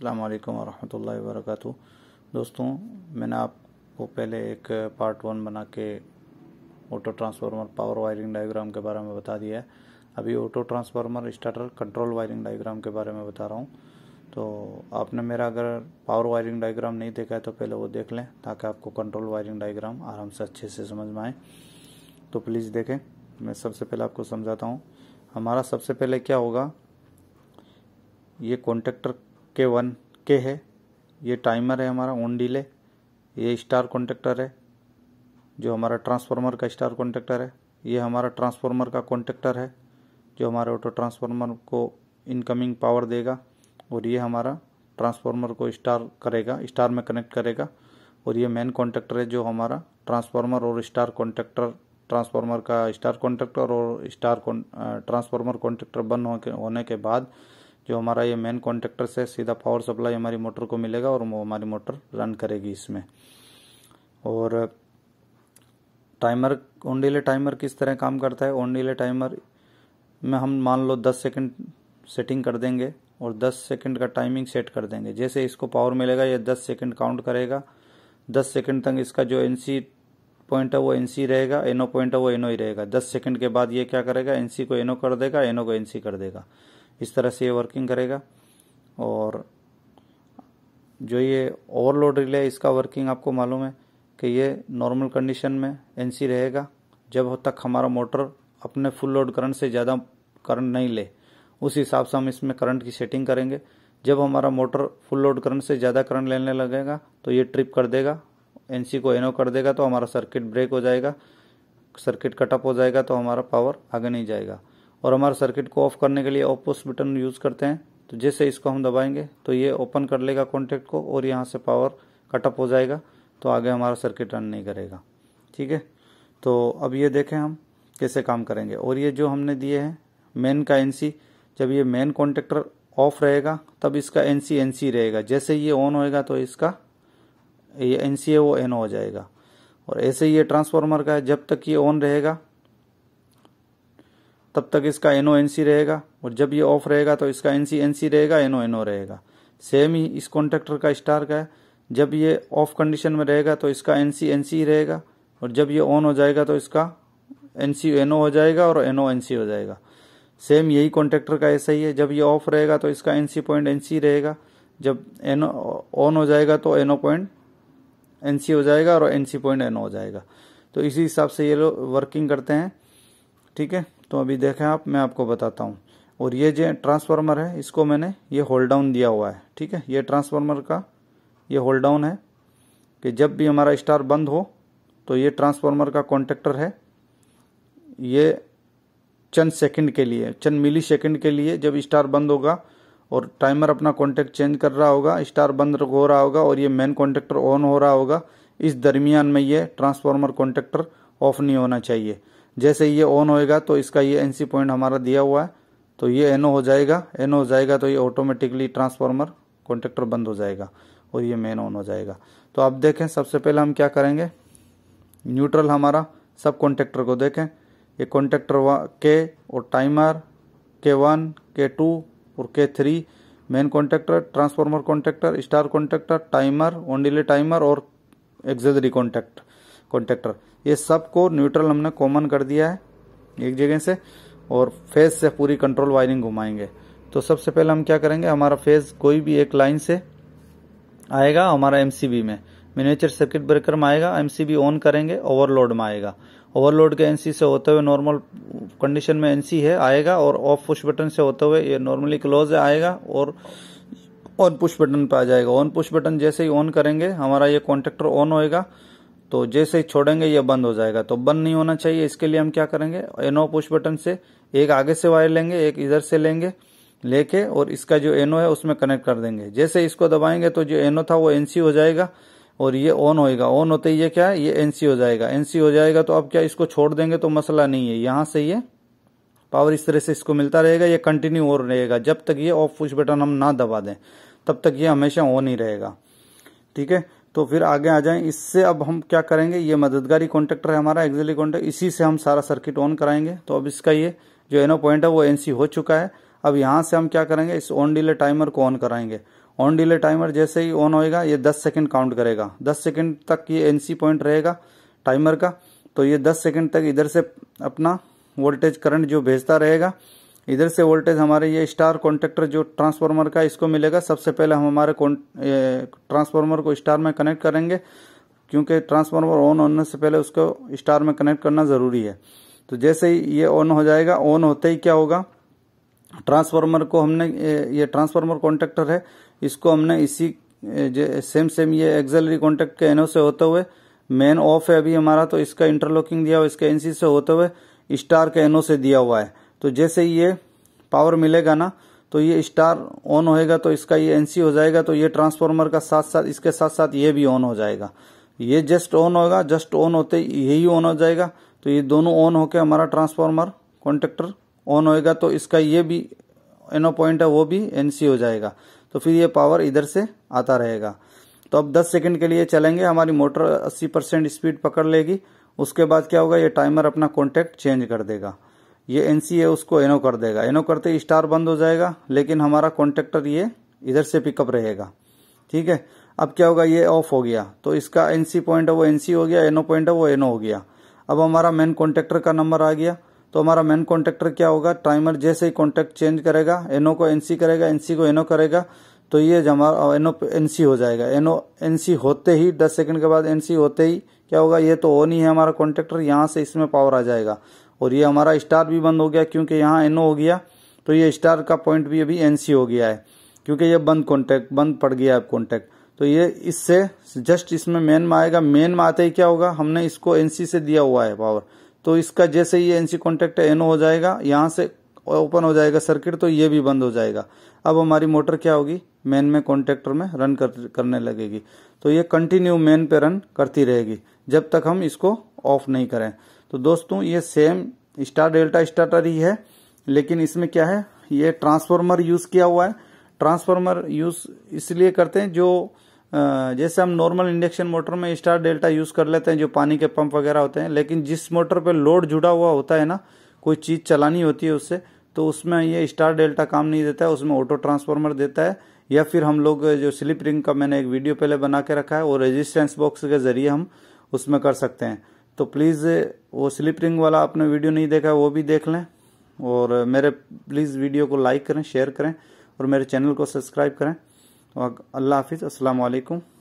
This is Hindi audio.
अल्लाम वरहमल वरक दोस्तों मैंने आपको पहले एक पार्ट वन बना के auto transformer power wiring diagram के बारे में बता दिया है अभी auto transformer starter control wiring diagram के बारे में बता रहा हूँ तो आपने मेरा अगर पावर वायरिंग डायग्राम नहीं देखा है तो पहले वो देख लें ताकि आपको कंट्रोल वायरिंग डायग्राम आराम से अच्छे से समझ में आए तो प्लीज़ देखें मैं सबसे पहले आपको समझाता हूँ हमारा सबसे पहले क्या होगा ये कॉन्टेक्टर के वन के है ये टाइमर है हमारा ऑन डिले ये स्टार कॉन्टेक्टर है जो हमारा ट्रांसफार्मर का स्टार कॉन्टेक्टर है ये हमारा ट्रांसफार्मर का कॉन्टेक्टर है जो हमारे ऑटो ट्रांसफार्मर को इनकमिंग पावर देगा और ये हमारा ट्रांसफार्मर को स्टार करेगा स्टार में कनेक्ट करेगा और ये मेन कॉन्टेक्टर है जो हमारा ट्रांसफार्मर और स्टार कॉन्टेक्टर ट्रांसफार्मर का स्टार कॉन्टेक्टर और स्टार ट्रांसफार्मर कॉन्टेक्टर बंद होने के बाद जो हमारा ये मेन कॉन्टेक्टर से सीधा पावर सप्लाई हमारी मोटर को मिलेगा और वो हमारी मोटर रन करेगी इसमें और टाइमर ऑन डीले टाइमर किस तरह काम करता है ऑन डीले टाइमर में हम मान लो 10 सेकंड सेटिंग कर देंगे और 10 सेकंड का टाइमिंग सेट कर देंगे जैसे इसको पावर मिलेगा ये 10 सेकंड काउंट करेगा 10 सेकंड तक इसका जो एनसी पॉइंट है वो एनसी रहेगा एनो पॉइंट है वो एनो ही रहेगा 10 सेकंड के बाद ये क्या करेगा एनसी को एनो कर देगा एनो को एनसी कर देगा इस तरह से ये वर्किंग करेगा और जो ये ओवरलोड रिले इसका वर्किंग आपको मालूम है कि ये नॉर्मल कंडीशन में एनसी रहेगा जब तक हमारा मोटर अपने फुल लोड करंट से ज़्यादा करंट नहीं ले उस हिसाब से हम इसमें करंट की सेटिंग करेंगे जब हमारा मोटर फुल लोड करंट से ज़्यादा करंट लेने लगेगा तो ये ट्रिप कर देगा एनसी को एनओ कर देगा तो हमारा सर्किट ब्रेक हो जाएगा सर्किट कटअप हो जाएगा तो हमारा पावर आगे नहीं जाएगा और हमारा सर्किट को ऑफ करने के लिए ऑपोस बटन यूज़ करते हैं तो जैसे इसको हम दबाएंगे तो ये ओपन कर लेगा कॉन्टेक्ट को और यहाँ से पावर कटअप हो जाएगा तो आगे हमारा सर्किट रन नहीं करेगा ठीक है तो अब ये देखें हम कैसे काम करेंगे और ये जो हमने दिए हैं मेन का एनसी जब ये मेन कॉन्टेक्टर ऑफ रहेगा तब इसका एनसी एनसी रहेगा जैसे ये ऑन होएगा तो इसका ये एनसी है वो एन हो जाएगा और ऐसे ये ट्रांसफार्मर का है जब तक ये ऑन रहेगा तब तक इसका एनओ एन रहेगा और जब ये ऑफ रहेगा तो इसका एन सी रहेगा एनओ एनओ रहेगा सेम ही इस कॉन्ट्रेक्टर का स्टार का है जब ये ऑफ कंडीशन में रहेगा तो इसका एन सी एन सी रहेगा और जब ये ऑन हो जाएगा तो इसका एन सी हो जाएगा और एनओ एन सी हो जाएगा सेम यही कॉन्ट्रेक्टर का ऐसा ही है जब ये ऑफ रहेगा तो इसका एन पॉइंट एन सी रहेगा जब एनो ऑन हो जाएगा तो एनओ पॉइंट एन सी हो जाएगा और एन सी पॉइंट एनओ हो जाएगा तो इसी हिसाब से ये लोग वर्किंग करते हैं ठीक है तो अभी देखें आप मैं आपको बताता हूँ और ये जो ट्रांसफार्मर है इसको मैंने ये होल्ड डाउन दिया हुआ है ठीक है ये ट्रांसफार्मर का ये होल्ड डाउन है कि जब भी हमारा स्टार बंद हो तो ये ट्रांसफार्मर का कॉन्टेक्टर है ये चंद सेकंड के लिए चंद मिली सेकंड के लिए जब स्टार बंद होगा और टाइमर अपना कॉन्टेक्ट चेंज कर रहा होगा स्टार बंद हो रहा होगा और ये मेन कॉन्टेक्टर ऑन हो रहा होगा इस दरमियान में ये ट्रांसफार्मर कॉन्टेक्टर ऑफ नहीं होना चाहिए जैसे ये ऑन होएगा तो इसका ये एनसी पॉइंट हमारा दिया हुआ है तो ये एनओ हो जाएगा एनओ हो जाएगा तो ये ऑटोमेटिकली ट्रांसफार्मर कॉन्टेक्टर बंद हो जाएगा और ये मेन ऑन हो जाएगा तो आप देखें सबसे पहले हम क्या करेंगे न्यूट्रल हमारा सब कॉन्ट्रेक्टर को देखें ये कॉन्ट्रेक्टर के और टाइमर के वन के टू और K three main contractor transformer contractor star contractor timer on delay timer और एक्जरी कॉन्ट्रेक्ट कॉन्टेक्टर ये सब को न्यूट्रल हमने कॉमन कर दिया है एक जगह से और फेज से पूरी कंट्रोल वायरिंग घुमाएंगे तो सबसे पहले हम क्या करेंगे हमारा फेज कोई भी एक लाइन से आएगा हमारा एमसीबी में मिनेचर सर्किट ब्रेकर में आएगा एमसीबी ऑन करेंगे ओवरलोड में आएगा ओवरलोड के एनसी से होते हुए नॉर्मल कंडीशन में एनसी है आएगा और ऑफ पुश बटन से होते हुए ये नॉर्मली क्लोज आएगा और ऑन पुश बटन पर आ जाएगा ऑन पुश बटन जैसे ही ऑन करेंगे हमारा ये कॉन्टेक्टर ऑन होएगा तो जैसे छोड़ेंगे ये बंद हो जाएगा तो बंद नहीं होना चाहिए इसके लिए हम क्या करेंगे एनओ पुश बटन से एक आगे से वायर लेंगे एक इधर से लेंगे लेके और इसका जो एनओ है उसमें कनेक्ट कर देंगे जैसे इसको दबाएंगे तो जो एनओ था वो एनसी हो जाएगा और ये ऑन होएगा ऑन होते ही ये क्या है ये एनसी हो जाएगा एनसी हो जाएगा तो अब क्या इसको छोड़ देंगे तो मसला नहीं है यहां से ये पावर इस तरह से इसको मिलता रहेगा ये कंटिन्यू ऑन रहेगा जब तक ये ऑफ पुश बटन हम ना दबा दें तब तक ये हमेशा ऑन ही रहेगा ठीक है तो फिर आगे आ जाएं इससे अब हम क्या करेंगे ये मददगारी कॉन्टेक्टर है हमारा एक्जिली कॉन्टेक्ट इसी से हम सारा सर्किट ऑन कराएंगे तो अब इसका ये जो एनो पॉइंट है वो एनसी हो चुका है अब यहाँ से हम क्या करेंगे इस ऑन डिले टाइमर को ऑन कराएंगे ऑन डिले टाइमर जैसे ही ऑन होएगा ये 10 सेकंड काउंट करेगा 10 सेकंड तक ये एनसी पॉइंट रहेगा टाइमर का तो ये 10 सेकंड तक इधर से अपना वोल्टेज करंट जो भेजता रहेगा इधर से वोल्टेज हमारे ये स्टार कॉन्टेक्टर जो ट्रांसफार्मर का इसको मिलेगा सबसे पहले हम हमारे ट्रांसफार्मर को स्टार में कनेक्ट करेंगे क्योंकि ट्रांसफार्मर ऑन होने से पहले उसको स्टार में कनेक्ट करना ज़रूरी है तो जैसे ही ये ऑन हो जाएगा ऑन होते ही क्या होगा ट्रांसफार्मर को हमने ये ट्रांसफार्मर कॉन्टेक्टर है इसको हमने इसी सेम सेम ये एक्जलरी कॉन्टेक्ट के एनओ से होते हुए मेन ऑफ है अभी हमारा तो इसका इंटरलॉकिंग दिया हुआ इसके एनसी से होते हुए स्टार के एनओ से दिया हुआ है तो जैसे ये पावर मिलेगा ना तो ये स्टार ऑन होएगा तो इसका ये एनसी हो जाएगा तो ये ट्रांसफार्मर का साथ साथ इसके साथ साथ ये भी ऑन हो जाएगा ये जस्ट ऑन होगा जस्ट ऑन होते यही ऑन हो जाएगा तो ये दोनों ऑन होकर हमारा ट्रांसफार्मर कॉन्टेक्टर ऑन होएगा तो इसका ये भी एनो पॉइंट है वो भी एनसी हो जाएगा तो फिर ये पावर इधर से आता रहेगा तो अब 10 सेकंड के लिए चलेंगे हमारी मोटर 80 परसेंट स्पीड पकड़ लेगी उसके बाद क्या होगा ये टाइमर अपना कॉन्टेक्ट चेंज कर देगा ये एन सी है उसको एनो कर देगा एनो करते ही स्टार बंद हो जाएगा लेकिन हमारा कॉन्टेक्टर ये इधर से पिकअप रहेगा ठीक है अब क्या होगा ये ऑफ हो गया तो इसका एन सी पॉइंट है वो एन सी हो गया एनो पॉइंट है वो एनो हो गया अब हमारा मेन कॉन्टेक्टर का नंबर आ गया तो हमारा मेन कॉन्टेक्टर क्या होगा टाइमर जैसे ही कॉन्टेक्ट चेंज करेगा एनो को एनसी करेगा एनसी को एनो करेगा तो ये हमारा एनो एनसी हो जाएगा एनो एनसी होते ही दस सेकंड के बाद एनसी होते ही क्या होगा ये तो हो नहीं है हमारा कॉन्टेक्टर यहाँ से इसमें पावर आ जाएगा और ये हमारा स्टार भी बंद हो गया क्योंकि यहाँ एनओ हो गया तो ये स्टार का पॉइंट भी अभी एनसी हो गया है क्योंकि ये बंद कॉन्टेक्ट बंद पड़ गया है कॉन्टेक्ट तो ये इससे जस्ट इसमें मेन में आएगा मेन में आते ही क्या होगा हमने इसको एनसी से दिया हुआ है पावर तो इसका जैसे ये एनसी कॉन्टेक्ट एनओ हो जाएगा यहाँ से ओपन हो जाएगा सर्किट तो ये भी बंद हो जाएगा अब हमारी मोटर क्या होगी मेन में कॉन्टेक्टर में रन कर, करने लगेगी तो ये कंटिन्यू मेन पे रन करती रहेगी जब तक हम इसको ऑफ नहीं करें तो दोस्तों ये सेम स्टार डेल्टा स्टार्टर ही है लेकिन इसमें क्या है ये ट्रांसफार्मर यूज किया हुआ है ट्रांसफार्मर यूज इसलिए करते हैं जो जैसे हम नॉर्मल इंडक्शन मोटर में स्टार डेल्टा यूज कर लेते हैं जो पानी के पंप वगैरह होते हैं लेकिन जिस मोटर पे लोड जुड़ा हुआ होता है ना कोई चीज चलानी होती है उससे तो उसमें ये स्टार डेल्टा काम नहीं देता है उसमें ऑटो ट्रांसफार्मर देता है या फिर हम लोग जो स्लिप रिंग का मैंने एक वीडियो पहले बना के रखा है वो रेजिस्टेंस बॉक्स के जरिए हम उसमें कर सकते हैं तो प्लीज़ वो स्लिप रिंग वाला आपने वीडियो नहीं देखा है वो भी देख लें और मेरे प्लीज़ वीडियो को लाइक करें शेयर करें और मेरे चैनल को सब्सक्राइब करें और अल्लाह हाफिज़ असलकम